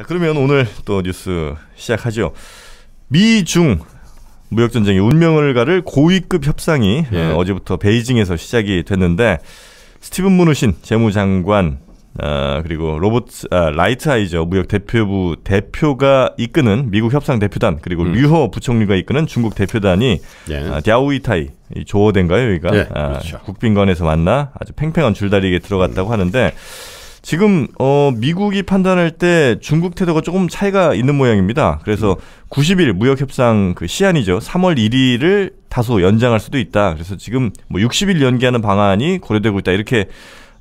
자, 그러면 오늘 또 뉴스 시작하죠. 미중 무역 전쟁이 운명을 가를 고위급 협상이 예. 어, 어제부터 베이징에서 시작이 됐는데 스티븐 무누신 재무장관 아, 그리고 로봇 아, 라이트하이저 무역 대표부 대표가 이끄는 미국 협상 대표단 그리고 음. 류허 부총리가 이끄는 중국 대표단이 예. 아, 우이타이 조어된가요 여기가 예, 아, 그렇죠. 아, 국빈관에서 만나 아주 팽팽한 줄다리기에 들어갔다고 음. 하는데 지금 어, 미국이 판단할 때 중국 태도가 조금 차이가 있는 모양입니다. 그래서 90일 무역 협상 그 시한이죠. 3월 1일을 다소 연장할 수도 있다. 그래서 지금 뭐 60일 연기하는 방안이 고려되고 있다. 이렇게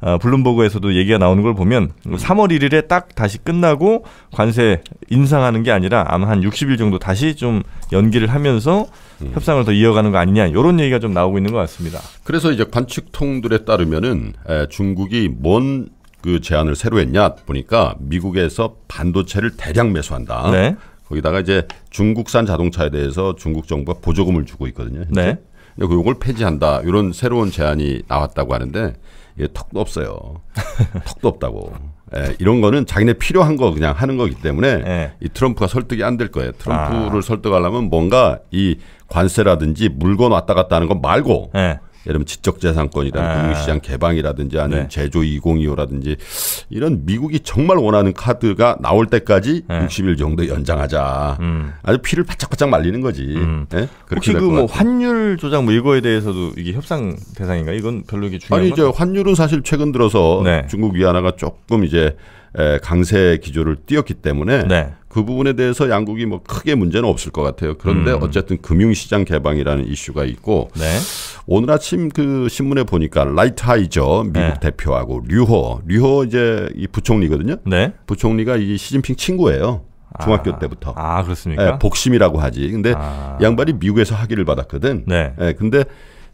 어, 블룸버그에서도 얘기가 나오는 걸 보면 3월 1일에 딱 다시 끝나고 관세 인상하는 게 아니라 아마 한 60일 정도 다시 좀 연기를 하면서 음. 협상을 더 이어가는 거 아니냐 이런 얘기가 좀 나오고 있는 것 같습니다. 그래서 이제 관측통들에 따르면은 중국이 뭔그 제안을 새로 했냐 보니까 미국에서 반도체를 대량 매수한다. 네. 거기다가 이제 중국산 자동차에 대해서 중국 정부가 보조금을 주고 있거든요. 현재. 네. 근데 그걸 폐지한다. 이런 새로운 제안이 나왔다고 하는데 이게 턱도 없어요. 턱도 없다고. 예, 이런 거는 자기네 필요한 거 그냥 하는 거기 때문에 네. 이 트럼프가 설득이 안 될 거예요. 트럼프를 아. 설득하려면 뭔가 이 관세라든지 물건 왔다 갔다 하는 거 말고 네. 예러 들면 지적재산권이라든지 아. 네. 금융시장 개방이라든지 아니면 네. 제조 2025라든지 이런 미국이 정말 원하는 카드가 나올 때까지 네. 60일 정도 연장하자. 음. 아주 피를 바짝바짝 말리는 거지. 음. 네? 혹시 그 뭐 환율 조작 뭐 이거에 대해서도 이게 협상 대상인가? 이건 별로 이게 중요한 아니 이제 환율은 사실 최근 들어서 네. 중국 위안화가 조금 이제 강세 기조를 띄었기 때문에 네. 그 부분에 대해서 양국이 뭐 크게 문제는 없을 것 같아요. 그런데 음. 어쨌든 금융시장 개방이라는 이슈가 있고 네. 오늘 아침 그 신문에 보니까 라이트하이저 미국 네. 대표하고 류호 류호 이제 이 부총리거든요. 네. 부총리가 이 시진핑 친구예요. 중학교 아, 때부터. 아 그렇습니까? 예, 복심이라고 하지. 근데 아. 양반이 미국에서 학위를 받았거든. 네. 예, 근데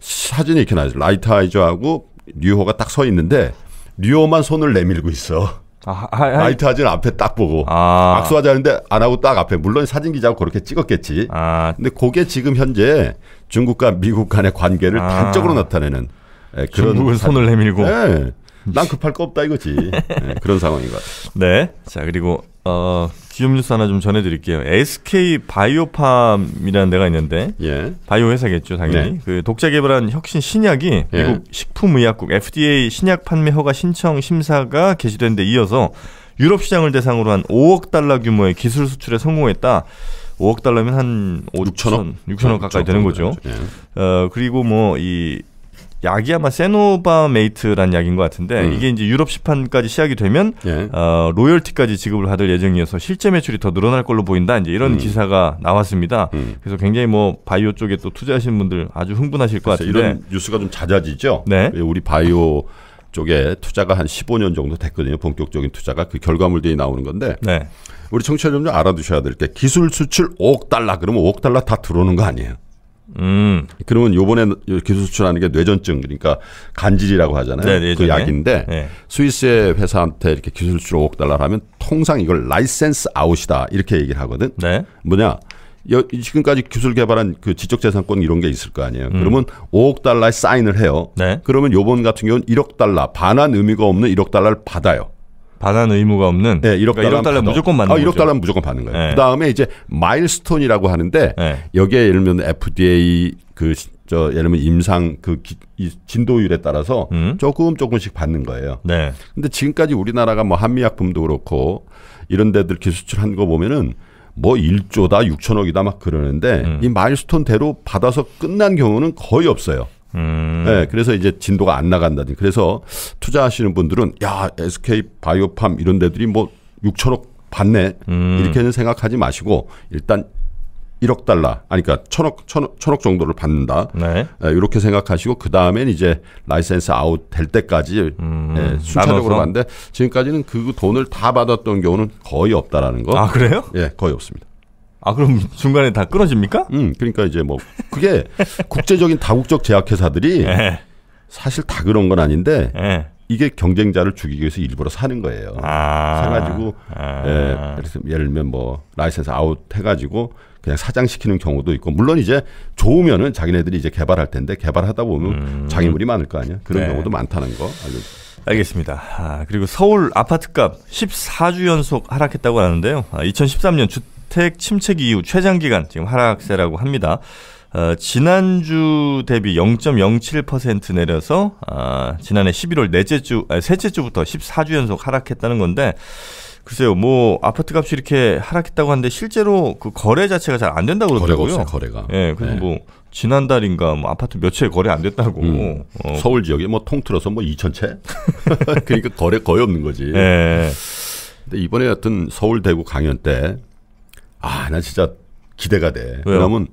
사진이 이렇게 나죠. 라이트하이저하고 류호가 딱 서 있는데 류호만 손을 내밀고 있어. 아, 하, 하, 나이트 하진 앞에 딱 보고 아. 악수하자는데 안 하고 딱 앞에 물론 사진 기자하고 그렇게 찍었겠지. 아. 근데 그게 지금 현재 중국과 미국 간의 관계를 아. 단적으로 나타내는 네, 그런 중국은 사... 손을 내밀고 네. 난 급할 거 없다 이거지. 네, 그런 상황인 것 같아요. 네. 자 그리고 어, 기업 뉴스 하나 좀 전해드릴게요. SK 바이오팜이라는 데가 있는데 예. 바이오 회사겠죠 당연히 네. 그 독자 개발한 혁신 신약이 예. 미국 식품의약국 FDA 신약 판매 허가 신청 심사가 개시된 데 이어서 유럽 시장을 대상으로 한 5억 달러 규모의 기술 수출에 성공했다. 5억 달러면 한 5, 천억 6천억 가까이 되는 거죠. 예. 어 그리고 뭐이 약이 아마 세노바메이트란 약인 것 같은데 음. 이게 이제 유럽 시판까지 시작이 되면 예. 어, 로열티까지 지급을 받을 예정이어서 실제 매출이 더 늘어날 걸로 보인다 이제 이런 음. 기사가 나왔습니다. 음. 그래서 굉장히 뭐 바이오 쪽에 또 투자하시는 분들 아주 흥분하실 것 같은데 이런 뉴스가 좀 잦아지죠. 네. 예, 우리 바이오 쪽에 투자가 한 15년 정도 됐거든요. 본격적인 투자가 그 결과물들이 나오는 건데 네. 우리 청취자 여러분 알아두셔야 될 게 기술 수출 5억 달러 그러면 5억 달러 다 들어오는 거 아니에요. 음. 그러면 요번에 기술 수출하는 게 뇌전증 그러니까 간질이라고 하잖아요. 네, 그 약인데 네. 스위스의 회사한테 이렇게 기술 수출 5억 달러 하면 통상 이걸 라이센스 아웃이다 이렇게 얘기를 하거든. 네. 뭐냐? 여, 지금까지 기술 개발한 그 지적재산권 이런 게 있을 거 아니에요. 음. 그러면 5억 달러에 사인을 해요. 네. 그러면 요번 같은 경우는 1억 달러 반환 의미가 없는 1억 달러를 받아요. 반환 의무가 없는 네, 1억 그러니까 달러 1억 달러 무조건 받는 아, 1억 달러 무조건 받는 거예요. 네. 그다음에 이제 마일스톤이라고 하는데 네. 여기에 예를 들면 FDA 그저 예를 들면 임상 그 기, 이 진도율에 따라서 음. 조금 조금씩 받는 거예요. 네. 근데 지금까지 우리나라가 뭐 한미약품도 그렇고 이런 데들 기수출한 거 보면은 뭐 1조다 6천억이다 막 그러는데 음. 이 마일스톤대로 받아서 끝난 경우는 거의 없어요. 음. 네, 그래서 이제 진도가 안 나간다든지 그래서 투자하시는 분들은 야 SK 바이오팜 이런 데들이 뭐 6천억 받네 음. 이렇게는 생각하지 마시고 일단 1억 달러 아니 그러니까 천억 천억, 천억 정도를 받는다 네. 네, 이렇게 생각하시고 그 다음엔 이제 라이센스 아웃 될 때까지 음. 네, 순차적으로 가는데 지금까지는 그 돈을 다 받았던 경우는 거의 없다라는 거. 아 그래요? 예, 거의 없습니다. 아 그럼 중간에 다 끊어집니까? 음, 그러니까 이제 뭐 그게 국제적인 다국적 제약회사들이 예. 사실 다 그런 건 아닌데 예. 이게 경쟁자를 죽이기 위해서 일부러 사는 거예요. 아~ 사가지고 아~ 예, 를 들면 뭐 라이센스 아웃 해가지고 그냥 사장시키는 경우도 있고 물론 이제 좋으면은 자기네들이 이제 개발할 텐데 개발하다 보면 음. 장애물이 많을 거 아니야 그런 네. 경우도 많다는 거알려 알겠습니다. 아, 그리고 서울 아파트값 14주 연속 하락했다고 하는데요. 아, 2013년 주 주택 침체기 이후 최장기간 지금 하락세라고 합니다. 어, 지난주 대비 0.07% 내려서 아, 지난해 11월 넷째 주, 아 셋째 주부터 14주 연속 하락했다는 건데 글쎄요, 뭐 아파트 값이 이렇게 하락했다고 하는데 실제로 그 거래 자체가 잘 안 된다고 그러더라고요. 거래가 없어요, 거래가. 예, 그래서 네. 뭐 지난달인가 뭐 아파트 몇 채 거래 안 됐다고. 음. 어. 서울 지역에 뭐 통틀어서 뭐 2천 채. 그러니까 거래 거의 없는 거지. 네. 근데 이번에 같은 서울 대구 강연 때 아, 난 진짜 기대가 돼. 왜요? 왜냐면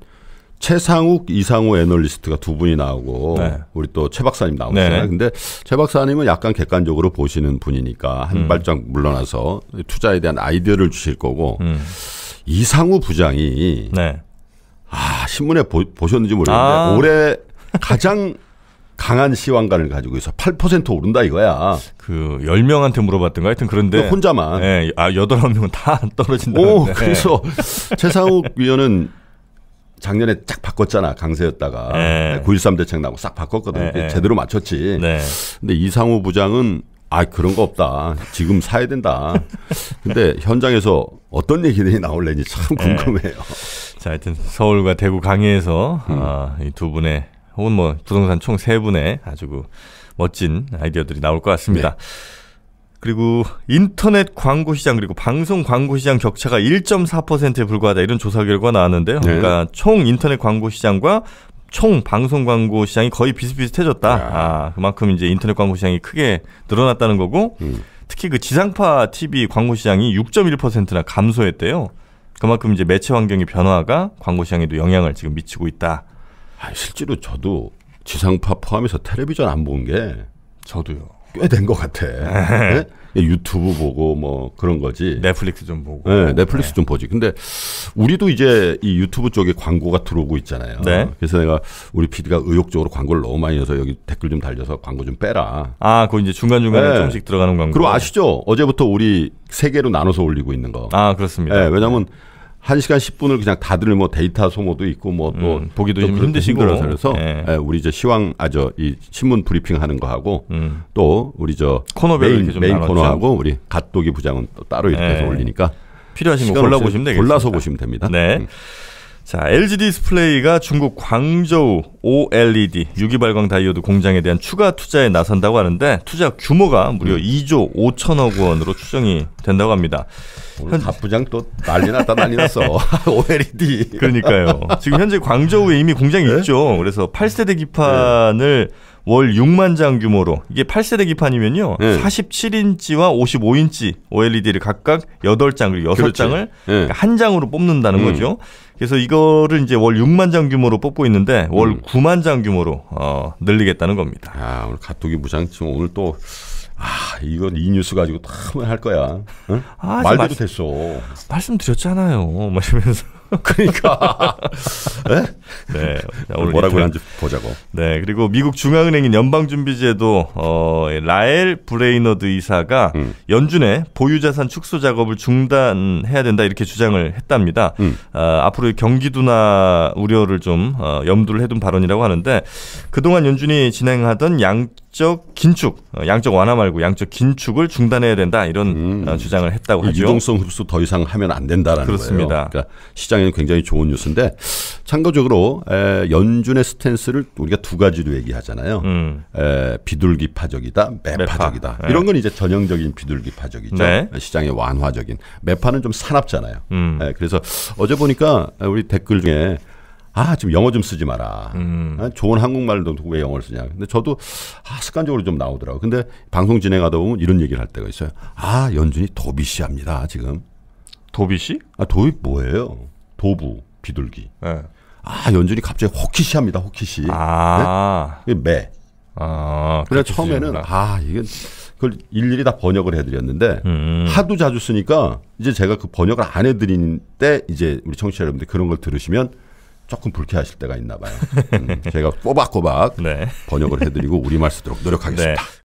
최상욱, 이상우 애널리스트가 두 분이 나오고 네. 우리 또 최 박사님 나오잖아요. 네. 근데 최 박사님은 약간 객관적으로 보시는 분이니까 한 음. 발짝 물러나서 투자에 대한 아이디어를 주실 거고 음. 이상우 부장이 네. 아 신문에 보, 셨는지 모르겠는데 아. 올해 가장 강한 시황관을 가지고 있어. 8% 오른다 이거야. 그 10명한테 물어봤던가 하여튼 그런데 그 혼자만. 네, 아 8명은 다 떨어진다. 오, 그래서 최상욱 위원은 작년에 쫙 바꿨잖아 강세였다가 네. 예. 9.13 대책 나고 싹 바꿨거든 네. 제대로 맞췄지. 네. 근데 이상우 부장은 아 그런 거 없다. 지금 사야 된다. 근데 현장에서 어떤 얘기들이 나올래니 참 궁금해요. 네. 자, 하여튼 서울과 대구 강의에서 음. 아, 이 두 분의 혹은 뭐 부동산 총 세 분의 아주 그 멋진 아이디어들이 나올 것 같습니다. 네. 그리고 인터넷 광고 시장 그리고 방송 광고 시장 격차가 1.4%에 불과하다 이런 조사 결과 나왔는데요. 네. 그러니까 총 인터넷 광고 시장과 총 방송 광고 시장이 거의 비슷비슷해졌다. 야. 아, 그만큼 이제 인터넷 광고 시장이 크게 늘어났다는 거고 음. 특히 그 지상파 TV 광고 시장이 6.1%나 감소했대요. 그만큼 이제 매체 환경의 변화가 광고 시장에도 영향을 지금 미치고 있다. 아, 실제로 저도 지상파 포함해서 텔레비전 안 본 게 저도요. 꽤 된 것 같아. 네? 유튜브 보고 뭐 그런 거지. 넷플릭스 좀 보고. 네, 넷플릭스 네. 좀 보지. 근데 우리도 이제 이 유튜브 쪽에 광고가 들어오고 있잖아요. 네. 그래서 내가 우리 PD가 의욕적으로 광고를 너무 많이 해서 여기 댓글 좀 달려서 광고 좀 빼라. 아, 그거 이제 중간 중간에 조금씩 들어가는 광고. 그리고 아시죠? 어제부터 우리 세 개로 나눠서 올리고 있는 거. 아, 그렇습니다. 네, 왜냐면 하 1시간 10분을 그냥 다들 뭐 데이터 소모도 있고 뭐또 음, 보기도 좀 힘드시고 그래서 예. 예. 우리 저 시황 아저 이 신문 브리핑 하는 거 하고 음. 또 우리 저 코너별 메인, 메인 코너하고 우리 갓도기 부장은 또 따로 이렇게 예. 해서 올리니까 필요하신 거 골라 보시면 되겠니다 골라서 보시면 됩니다. 네. 음. 자, LG 디스플레이가 중국 광저우 OLED 유기발광 다이오드 공장에 대한 추가 투자에 나선다고 하는데 투자 규모가 무려 음. 2조 5천억 원으로 추정이 된다고 합니다. 오늘 음, 현... 갑부장 또 난리 났다 난리 났어. OLED. 그러니까요. 지금 현재 광저우에 이미 공장이 네? 있죠. 그래서 8세대 기판을 네. 월 6만 장 규모로 이게 8세대 기판이면요. 네. 47인치와 55인치 OLED를 각각 8장 그리고 6장을 그러니까 한 장으로 뽑는다는 음. 거죠. 그래서 이거를 이제 월 6만 장 규모로 뽑고 있는데 월 음. 9만 장 규모로 어, 늘리겠다는 겁니다. 아, 우리 가뚜기 무장 지금 오늘 또 이건 이 뉴스 가지고 다할 거야. 응? 아, 말대로 말씀, 됐어. 말씀드렸잖아요. 마시면서. 뭐 그러니까. 예? 네? 네. 오늘 뭐라고 하는지 보자고. 네. 그리고 미국 중앙은행인 연방준비제도 어, 예, 라엘 브레이너드 이사가 음. 연준의 보유자산 축소 작업을 중단해야 된다 이렇게 주장을 했답니다. 음. 어, 앞으로 경기도나 우려를 좀 어, 염두를 해둔 발언이라고 하는데 그동안 연준이 진행하던 양적 긴축, 어, 양적 완화 말고 양적 긴축을 중단해야 된다 이런 음. 어, 주장을 했다고 하죠. 유동성 흡수 더 이상 하면 안 된다라는 그렇습니다. 거예요. 그러니까 시장 입장에는 굉장히 좋은 뉴스인데 참고적으로 에, 연준의 스탠스를 우리가 두 가지로 얘기하잖아요. 음. 에, 비둘기파적이다, 매파적이다. 매파. 이런 네. 건 이제 전형적인 비둘기파적이죠. 네. 시장의 완화적인. 매파는 좀 사납잖아요. 음. 에, 그래서 어제 보니까 우리 댓글 중에 아, 지금 영어 좀 쓰지 마라. 음. 아, 좋은 한국말도 왜 영어를 쓰냐. 근데 저도 아, 습관적으로 좀 나오더라고. 근데 방송 진행하다 보면 이런 얘기를 할 때가 있어요. 아, 연준이 도비시합니다, 지금. 도비시? 아, 도비 뭐예요? 도부, 비둘기. 네. 아 연준이 갑자기 호키시합니다. 호키시. 아. 네? 매. 아. 그래 처음에는 아 이건 그걸 일일이 다 번역을 해드렸는데 음. 하도 자주 쓰니까 이제 제가 그 번역을 안 해드린 때 이제 우리 청취자 여러분들 그런 걸 들으시면 조금 불쾌하실 때가 있나 봐요. 음, 제가 꼬박꼬박 네. 번역을 해드리고 우리말 쓰도록 노력하겠습니다. 네.